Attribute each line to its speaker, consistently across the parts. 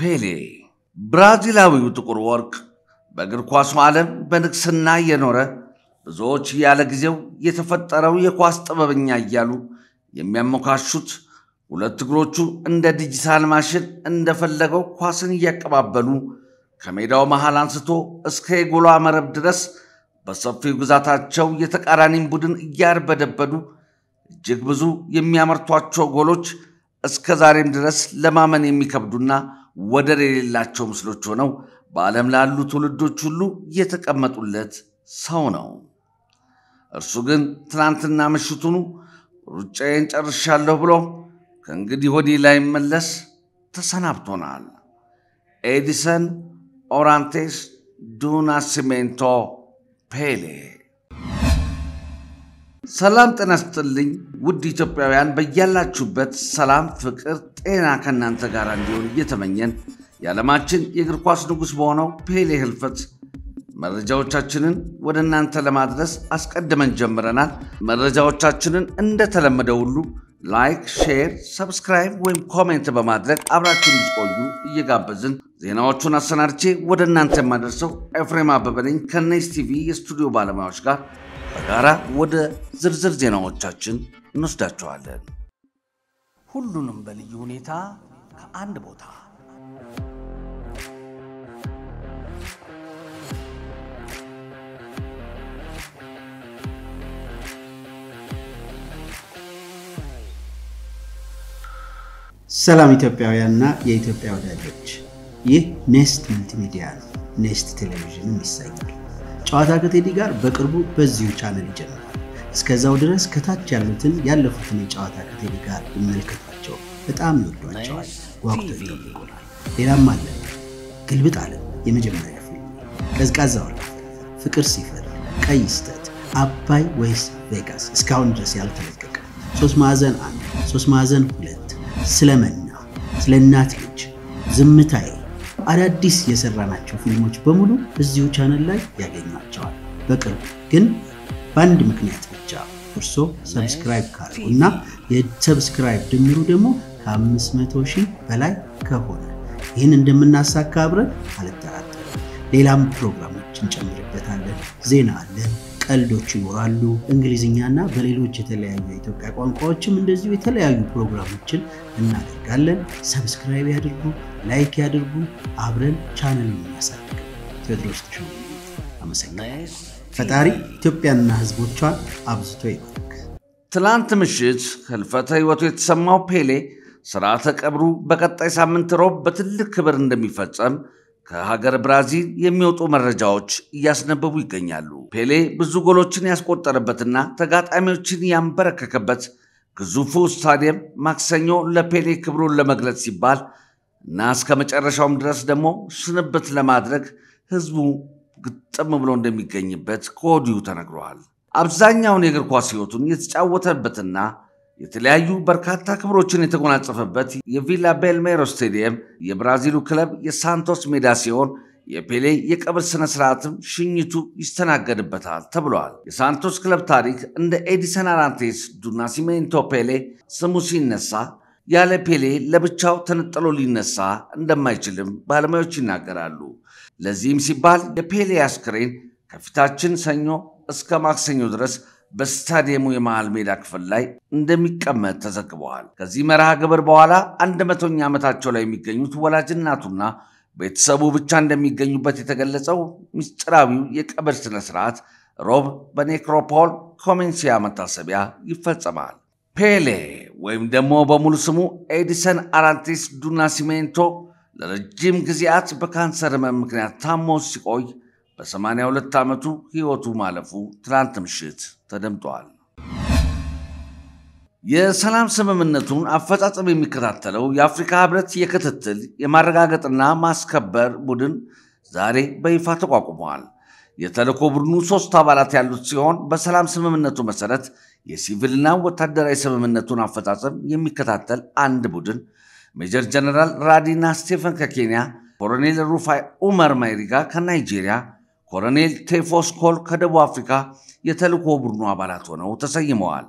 Speaker 1: ፔሌ ብራዚላዊው ጥቁር ወርቅ በእግር ኳሱ ዓለም በንግስና የኖረ ብዙዎች ያለ ጊዜው የተፈጠረው የኳስ ጥበበኛ እያሉ የሚያሞካሹት ሁለት እግሮቹ እንደ ዲጂታል ማሽን እንደፈለገው ኳስን እያቀባበሉ ከሜዳው መሃል አንስቶ እስከ የጎሏ መረብ ድረስ በሰፊው ግዛታቸው የተቃራኒን ቡድን እያርበደበዱ እጅግ ብዙ የሚያመርቷቸው ጎሎች እስከ ዛሬም ድረስ ለማመን የሚከብዱና ወደር የሌላቸው ምስሎች ሆነው በዓለም ላሉ ትውልዶች ሁሉ የተቀመጡለት ሰው ነው። እርሱ ግን ትናንትና ምሽቱኑ ሩጫዬን ጨርሻለሁ ብሎ ከእንግዲህ ወዲህ ላይመለስ ተሰናብቶናል። ኤዲሰን ኦራንቴስ ሲሜንቶ ፔሌ። ሰላም ጤና ውድ ኢትዮጵያውያን፣ በያላችሁበት ሰላም፣ ፍቅር ጤና ከእናንተ ጋር እንዲሆን እየተመኘን የዓለማችን የእግር ኳስ ንጉሥ በሆነው ፔሌ ህልፈት መረጃዎቻችንን ወደ እናንተ ለማድረስ አስቀድመን ጀምረናል። መረጃዎቻችንን እንደተለመደ ሁሉ ላይክ፣ ሼር፣ ሰብስክራይብ ወይም ኮሜንት በማድረግ አብራችሁ እንዲቆዩ እየጋበዝን ዜናዎቹን አሰናድቼ ወደ እናንተ የማደርሰው ኤፍሬም አበበነኝ ከኔስ ቲቪ የስቱዲዮ ባለሙያዎች ጋር በጋራ ወደ ዝርዝር ዜናዎቻችን እንወስዳችኋለን። ሁሉንም በልዩ ሁኔታ ከአንድ ቦታ
Speaker 2: ሰላም ኢትዮጵያውያንና የኢትዮጵያ ወዳጆች፣ ይህ ኔስት መልቲሚዲያ ነው። ኔስት ቴሌቪዥንም ይሰኛል። ጨዋታ ከቴዲ ጋር በቅርቡ በዚሁ ቻነል ይጀምራል። እስከዛው ድረስ ከታች ያሉትን ያለፉትን የጨዋታ ክቴሪ ጋር ይመልከቷቸው። በጣም ይወዷቸዋል፣ ጓጉተ ይጠብቁናል። ሌላም አለ ግልብጥ አለ የመጀመሪያ ፊልም ቀዝቃዛ ወረቀት፣ ፍቅር ሲፈር፣ ቀይ ስተት፣ አባይ ወይስ ቬጋስ እስካሁን ድረስ ያልተለቀቀ፣ ሶስት ማዕዘን አንድ፣ ሶስት ማዕዘን ሁለት፣ ስለመና፣ ስለ እናት ልጅ፣ ዝምታዬ አዳዲስ የሰራናቸው ፊልሞች በሙሉ እዚሁ ቻነል ላይ ያገኟቸዋል። በቅርቡ ግን በአንድ ምክንያት ብቻ እርሶ ሰብስክራይብ ካረጉ እና የሰብስክራይብ ድምሩ ደግሞ ከ500 ሺህ በላይ ከሆነ ይህን እንደምናሳካ አብረን አልጠራጠርም። ሌላም ፕሮግራሞች እንጨምርበታለን። ዜና አለ፣ ቀልዶች ይኖራሉ። እንግሊዝኛና በሌሎች የተለያዩ የኢትዮጵያ ቋንቋዎችም እንደዚሁ የተለያዩ ፕሮግራሞችን እናደርጋለን። ሰብስክራይብ ያድርጉ፣ ላይክ ያድርጉ። አብረን ቻነል እናሳድግ። ቴዎድሮስ ተሾመ
Speaker 1: አመሰግናለሁ።
Speaker 2: ፈጣሪ ኢትዮጵያና ህዝቦቿን አብዝቶ ይባርክ።
Speaker 1: ትላንት ምሽት ህልፈተ ህይወቱ የተሰማው ፔሌ ስርዓተ ቀብሩ በቀጣይ ሳምንት ሮብ በትልቅ ክብር እንደሚፈጸም ከሀገር ብራዚል የሚወጡ መረጃዎች እያስነበቡ ይገኛሉ። ፔሌ ብዙ ጎሎችን ያስቆጠረበትና ተጋጣሚዎችን ያንበረከከበት ግዙፉ ስታዲየም ማክሰኞ ለፔሌ ክብሩን ለመግለጽ ሲባል እና እስከ መጨረሻውም ድረስ ደግሞ ስንብት ለማድረግ ህዝቡ ግጥም ብሎ እንደሚገኝበት ከወዲሁ ተነግረዋል። አብዛኛውን የእግር ኳስ ሕይወቱን የተጫወተበትና የተለያዩ በርካታ ክብሮችን የተጎናጸፈበት የቪላ ቤልሜሮ ስቴዲየም የብራዚሉ ክለብ የሳንቶስ ሜዳ ሲሆን የፔሌ የቀብር ስነ ስርዓትም ሽኝቱ ይስተናገድበታል ተብሏል። የሳንቶስ ክለብ ታሪክ እንደ ኤዲሰን አራንቴስ ዱናሲሜንቶ ሲሜንቶ ፔሌ ስሙ ሲነሳ ያለ ፔሌ ለብቻው ተነጥሎ ሊነሳ እንደማይችልም ባለሙያዎች ይናገራሉ። ለዚህም ሲባል የፔሌ አስክሬን ከፊታችን ሰኞ እስከ ማክሰኞ ድረስ በስታዲየሙ የመሃል ሜዳ ክፍል ላይ እንደሚቀመጥ ተዘግበዋል። ከዚህ መርሃ ግብር በኋላ አንድ መቶኛ ዓመታቸው ላይ የሚገኙት ወላጅ እናቱና ቤተሰቡ ብቻ እንደሚገኙበት የተገለጸው ምስጢራዊው የቀብር ሥነ ሥርዓት ሮብ በኔክሮፖል ኮሜንሲያ መታሰቢያ ይፈጸማል። ፔሌ ወይም ደግሞ በሙሉ ስሙ ኤዲሰን አራንቴስ ዱናሲሜንቶ ለረጅም ጊዜያት በካንሰር ህመም ምክንያት ታሞ ሲቆይ በ82 ዓመቱ ሕይወቱ ማለፉ ትናንት ምሽት ተደምጧል። የሰላም ስምምነቱን አፈጻጸም የሚከታተለው የአፍሪካ ህብረት የክትትል የማረጋገጥና ማስከበር ቡድን ዛሬ በይፋ ተቋቁመዋል። የተልእኮ ቡድኑ ሶስት አባላት ያሉት ሲሆን በሰላም ስምምነቱ መሰረት የሲቪልና ወታደራዊ ስምምነቱን አፈጻጸም የሚከታተል አንድ ቡድን ሜጀር ጀነራል ራዲና ስቴፈን ከኬንያ፣ ኮሎኔል ሩፋይ ኡመር ማይሪጋ ከናይጄሪያ፣ ኮሎኔል ቴፎስ ኮል ከደቡብ አፍሪካ የተልእኮ ቡድኑ አባላት ሆነው ተሰይመዋል።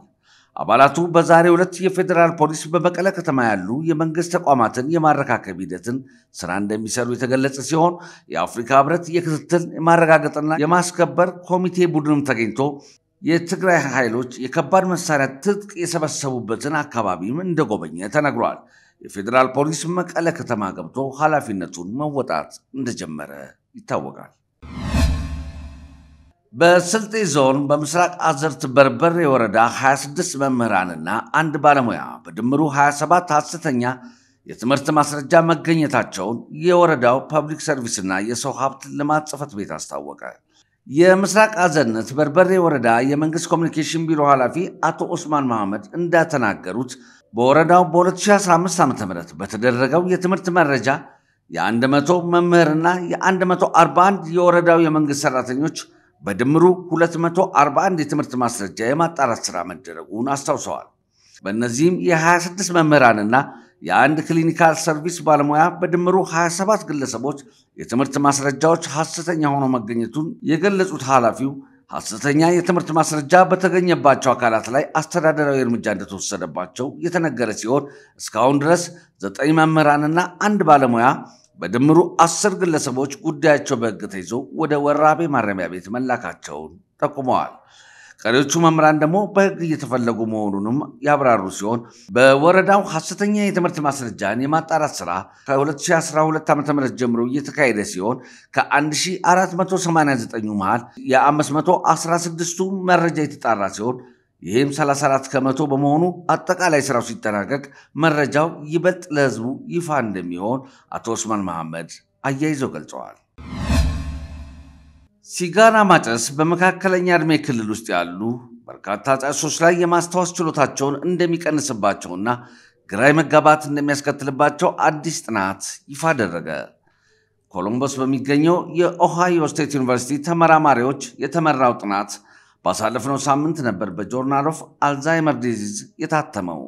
Speaker 1: አባላቱ በዛሬው ዕለት የፌዴራል ፖሊስ በመቀለ ከተማ ያሉ የመንግስት ተቋማትን የማረካከብ ሂደትን ስራ እንደሚሰሩ የተገለጸ ሲሆን የአፍሪካ ህብረት የክትትል የማረጋገጥና የማስከበር ኮሚቴ ቡድንም ተገኝቶ የትግራይ ኃይሎች የከባድ መሳሪያ ትጥቅ የሰበሰቡበትን አካባቢም እንደጎበኘ ተነግሯል። የፌዴራል ፖሊስ መቀለ ከተማ ገብቶ ኃላፊነቱን መወጣት እንደጀመረ ይታወቃል። በስልጤ ዞን በምስራቅ አዘርት በርበሬ ወረዳ 26 መምህራንና አንድ ባለሙያ በድምሩ 27 ሐሰተኛ የትምህርት ማስረጃ መገኘታቸውን የወረዳው ፐብሊክ ሰርቪስና የሰው ሀብት ልማት ጽፈት ቤት አስታወቀ። የምስራቅ አዘርት በርበሬ ወረዳ የመንግስት ኮሚኒኬሽን ቢሮ ኃላፊ አቶ ኦስማን መሐመድ እንዳተናገሩት በወረዳው በ2015 ዓ ም በተደረገው የትምህርት መረጃ የ100 መምህርና የ141 የወረዳው የመንግሥት ሠራተኞች በድምሩ 241 የትምህርት ማስረጃ የማጣራት ሥራ መደረጉን አስታውሰዋል። በእነዚህም የ26 መምህራንና የአንድ ክሊኒካል ሰርቪስ ባለሙያ በድምሩ 27 ግለሰቦች የትምህርት ማስረጃዎች ሐሰተኛ ሆኖ መገኘቱን የገለጹት ኃላፊው ሐሰተኛ የትምህርት ማስረጃ በተገኘባቸው አካላት ላይ አስተዳደራዊ እርምጃ እንደተወሰደባቸው የተነገረ ሲሆን እስካሁን ድረስ ዘጠኝ መምህራንና አንድ ባለሙያ በድምሩ አስር ግለሰቦች ጉዳያቸው በሕግ ተይዞ ወደ ወራቤ ማረሚያ ቤት መላካቸውን ጠቁመዋል። ቀሪዎቹ መምህራን ደግሞ በህግ እየተፈለጉ መሆኑንም ያብራሩ ሲሆን በወረዳው ሐሰተኛ የትምህርት ማስረጃን የማጣራት ስራ ከ2012 ዓ ም ጀምሮ እየተካሄደ ሲሆን ከ1489 መሃል የ516ቱ መረጃ የተጣራ ሲሆን ይህም 34 ከመቶ በመሆኑ አጠቃላይ ስራው ሲጠናቀቅ መረጃው ይበልጥ ለህዝቡ ይፋ እንደሚሆን አቶ ኡስማን መሐመድ አያይዘው ገልጸዋል። ሲጋራ ማጨስ በመካከለኛ ዕድሜ ክልል ውስጥ ያሉ በርካታ ጫሶች ላይ የማስታወስ ችሎታቸውን እንደሚቀንስባቸውና ግራይ መጋባት እንደሚያስከትልባቸው አዲስ ጥናት ይፋ አደረገ። ኮሎምበስ በሚገኘው የኦሃዮ ስቴት ዩኒቨርሲቲ ተመራማሪዎች የተመራው ጥናት ባሳለፍነው ሳምንት ነበር በጆርናል ኦፍ አልዛይመር ዲዚዝ የታተመው።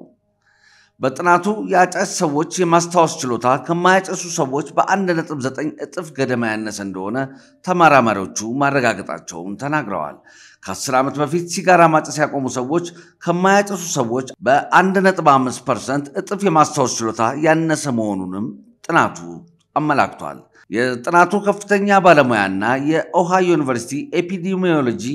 Speaker 1: በጥናቱ የአጫጭ ሰዎች የማስታወስ ችሎታ ከማያጨሱ ሰዎች በ1.9 እጥፍ ገደማ ያነሰ እንደሆነ ተመራማሪዎቹ ማረጋገጣቸውን ተናግረዋል። ከ10 ዓመት በፊት ሲጋራ ማጨስ ያቆሙ ሰዎች ከማያጨሱ ሰዎች በ1.5 ፐርሰንት እጥፍ የማስታወስ ችሎታ ያነሰ መሆኑንም ጥናቱ አመላክቷል። የጥናቱ ከፍተኛ ባለሙያና የኦሃዮ ዩኒቨርሲቲ ኤፒዲሚዮሎጂ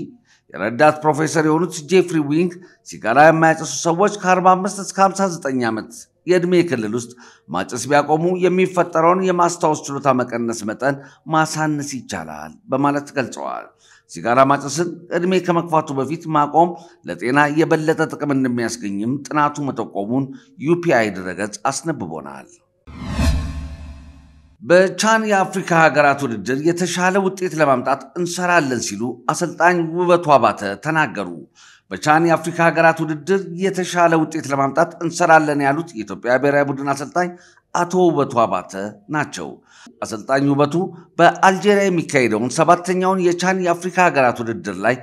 Speaker 1: የረዳት ፕሮፌሰር የሆኑት ጄፍሪ ዊንግ ሲጋራ የማያጨሱ ሰዎች ከ45 እስከ 59 ዓመት የዕድሜ ክልል ውስጥ ማጨስ ቢያቆሙ የሚፈጠረውን የማስታወስ ችሎታ መቀነስ መጠን ማሳነስ ይቻላል በማለት ገልጸዋል። ሲጋራ ማጨስን ዕድሜ ከመግፋቱ በፊት ማቆም ለጤና የበለጠ ጥቅም እንደሚያስገኝም ጥናቱ መጠቆሙን ዩፒአይ ድረገጽ አስነብቦናል። በቻን የአፍሪካ ሀገራት ውድድር የተሻለ ውጤት ለማምጣት እንሰራለን ሲሉ አሰልጣኝ ውበቱ አባተ ተናገሩ። በቻን የአፍሪካ ሀገራት ውድድር የተሻለ ውጤት ለማምጣት እንሰራለን ያሉት የኢትዮጵያ ብሔራዊ ቡድን አሰልጣኝ አቶ ውበቱ አባተ ናቸው። አሰልጣኝ ውበቱ በአልጄሪያ የሚካሄደውን ሰባተኛውን የቻን የአፍሪካ ሀገራት ውድድር ላይ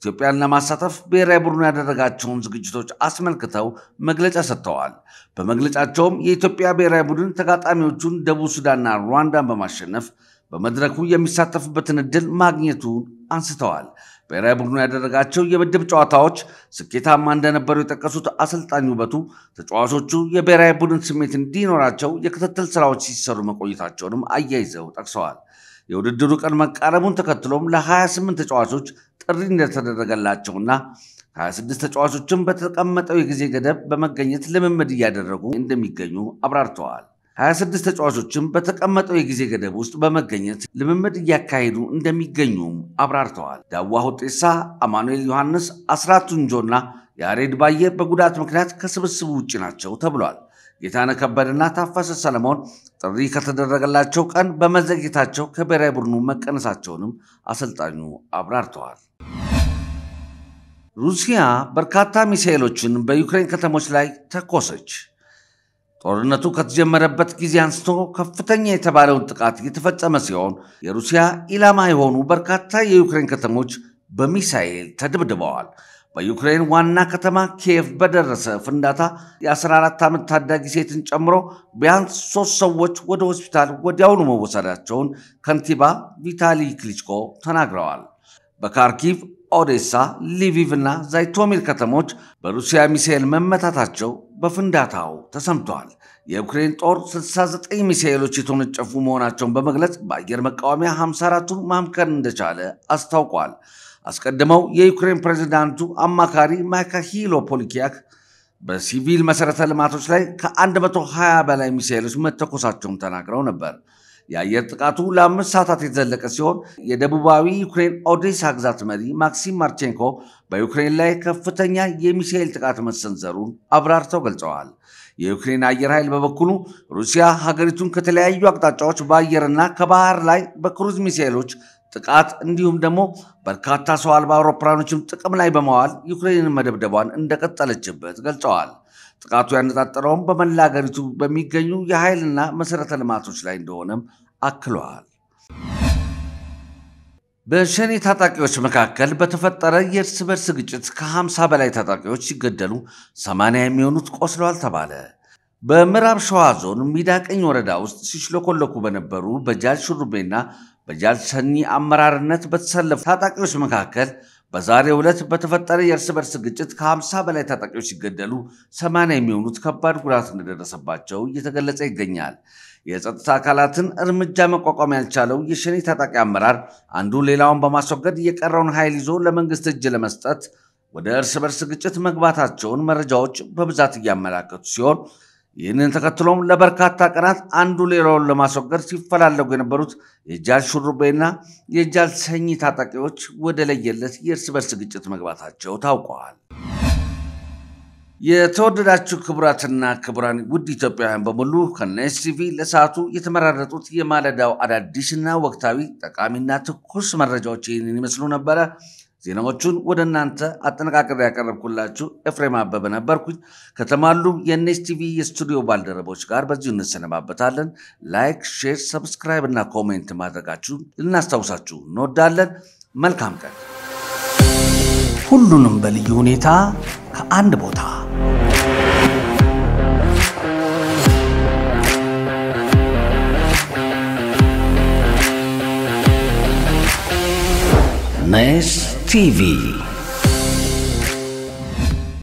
Speaker 1: ኢትዮጵያን ለማሳተፍ ብሔራዊ ቡድኑ ያደረጋቸውን ዝግጅቶች አስመልክተው መግለጫ ሰጥተዋል። በመግለጫቸውም የኢትዮጵያ ብሔራዊ ቡድን ተጋጣሚዎቹን ደቡብ ሱዳንና ሩዋንዳን በማሸነፍ በመድረኩ የሚሳተፍበትን እድል ማግኘቱን አንስተዋል። ብሔራዊ ቡድኑ ያደረጋቸው የምድብ ጨዋታዎች ስኬታማ እንደነበሩ የጠቀሱት አሰልጣኝ ውበቱ ተጫዋቾቹ የብሔራዊ ቡድን ስሜት እንዲኖራቸው የክትትል ስራዎች ሲሰሩ መቆየታቸውንም አያይዘው ጠቅሰዋል። የውድድሩ ቀን መቃረቡን ተከትሎም ለ28 ተጫዋቾች ጥሪ እንደተደረገላቸውና 26 ተጫዋቾችም በተቀመጠው የጊዜ ገደብ በመገኘት ልምምድ እያደረጉ እንደሚገኙ አብራርተዋል። 26 ተጫዋቾችም በተቀመጠው የጊዜ ገደብ ውስጥ በመገኘት ልምምድ እያካሄዱ እንደሚገኙም አብራርተዋል። ዳዋ ሁጤሳ፣ አማኑኤል ዮሐንስ፣ አስራት ቱንጆና ያሬድ ባየ በጉዳት ምክንያት ከስብስቡ ውጭ ናቸው ተብሏል። ጌታነ ከበደና ታፈሰ ሰለሞን ጥሪ ከተደረገላቸው ቀን በመዘግየታቸው ከብሔራዊ ቡድኑ መቀነሳቸውንም አሰልጣኙ አብራርተዋል። ሩሲያ በርካታ ሚሳኤሎችን በዩክሬን ከተሞች ላይ ተኮሰች። ጦርነቱ ከተጀመረበት ጊዜ አንስቶ ከፍተኛ የተባለውን ጥቃት እየተፈጸመ ሲሆን የሩሲያ ኢላማ የሆኑ በርካታ የዩክሬን ከተሞች በሚሳኤል ተድብድበዋል። በዩክሬን ዋና ከተማ ኪየቭ በደረሰ ፍንዳታ የ14 ዓመት ታዳጊ ሴትን ጨምሮ ቢያንስ ሶስት ሰዎች ወደ ሆስፒታል ወዲያውኑ መወሰዳቸውን ከንቲባ ቪታሊ ክሊችኮ ተናግረዋል። በካርኪቭ፣ ኦዴሳ፣ ሊቪቭ እና ዛይቶሚር ከተሞች በሩሲያ ሚሳኤል መመታታቸው በፍንዳታው ተሰምተዋል። የዩክሬን ጦር 69 ሚሳኤሎች የተወነጨፉ መሆናቸውን በመግለጽ በአየር መቃወሚያ 54ቱን ማምከን እንደቻለ አስታውቋል። አስቀድመው የዩክሬን ፕሬዚዳንቱ አማካሪ ማካሂሎ ፖሊኪያክ በሲቪል መሰረተ ልማቶች ላይ ከ120 በላይ ሚሳይሎች መተኮሳቸውን ተናግረው ነበር። የአየር ጥቃቱ ለአምስት ሰዓታት የተዘለቀ ሲሆን የደቡባዊ ዩክሬን ኦዴሳ ግዛት መሪ ማክሲም ማርቼንኮ በዩክሬን ላይ ከፍተኛ የሚሳኤል ጥቃት መሰንዘሩን አብራርተው ገልጸዋል። የዩክሬን አየር ኃይል በበኩሉ ሩሲያ ሀገሪቱን ከተለያዩ አቅጣጫዎች በአየርና ከባህር ላይ በክሩዝ ሚሳኤሎች ጥቃት እንዲሁም ደግሞ በርካታ ሰው አልባ አውሮፕላኖችም ጥቅም ላይ በመዋል ዩክሬንን መደብደቧን እንደቀጠለችበት ገልጸዋል። ጥቃቱ ያነጣጠረውም በመላ አገሪቱ በሚገኙ የኃይልና መሠረተ ልማቶች ላይ እንደሆነም አክለዋል። በሸኔ ታጣቂዎች መካከል በተፈጠረ የእርስ በርስ ግጭት ከ50 በላይ ታጣቂዎች ሲገደሉ 80 የሚሆኑት ቆስለዋል ተባለ። በምዕራብ ሸዋ ዞን ሚዳቀኝ ወረዳ ውስጥ ሲሽለኮለኩ በነበሩ በጃጅ ሹሩቤና በጃዝ ሰኒ አመራርነት በተሰለፉ ታጣቂዎች መካከል በዛሬው ዕለት በተፈጠረ የእርስ በርስ ግጭት ከ50 በላይ ታጣቂዎች ሲገደሉ 80 የሚሆኑት ከባድ ጉዳት እንደደረሰባቸው እየተገለጸ ይገኛል። የጸጥታ አካላትን እርምጃ መቋቋም ያልቻለው የሸኔ ታጣቂ አመራር አንዱ ሌላውን በማስወገድ የቀረውን ኃይል ይዞ ለመንግስት እጅ ለመስጠት ወደ እርስ በርስ ግጭት መግባታቸውን መረጃዎች በብዛት እያመላከቱ ሲሆን ይህንን ተከትሎም ለበርካታ ቀናት አንዱ ሌላውን ለማስወገድ ሲፈላለጉ የነበሩት የጃል ሹሩቤና የጃል ሰኝ ታጣቂዎች ወደ ለየለት የእርስ በርስ ግጭት መግባታቸው ታውቀዋል። የተወደዳችሁ ክቡራትና ክቡራን ውድ ኢትዮጵያውያን በሙሉ ከነኤስቲቪ ለሰዓቱ የተመራረጡት የማለዳው አዳዲስና ወቅታዊ ጠቃሚና ትኩስ መረጃዎች ይህንን ይመስሉ ነበረ። ዜናዎቹን ወደ እናንተ አጠነቃቅሬ ያቀረብኩላችሁ ኤፍሬም አበበ ነበርኩኝ። ከተማሉ የኔስ ቲቪ የስቱዲዮ ባልደረቦች ጋር በዚሁ እንሰነባበታለን። ላይክ፣ ሼር፣ ሰብስክራይብ እና ኮሜንት ማድረጋችሁን ልናስታውሳችሁ እንወዳለን። መልካም ቀን። ሁሉንም በልዩ ሁኔታ ከአንድ ቦታ nice
Speaker 2: TV.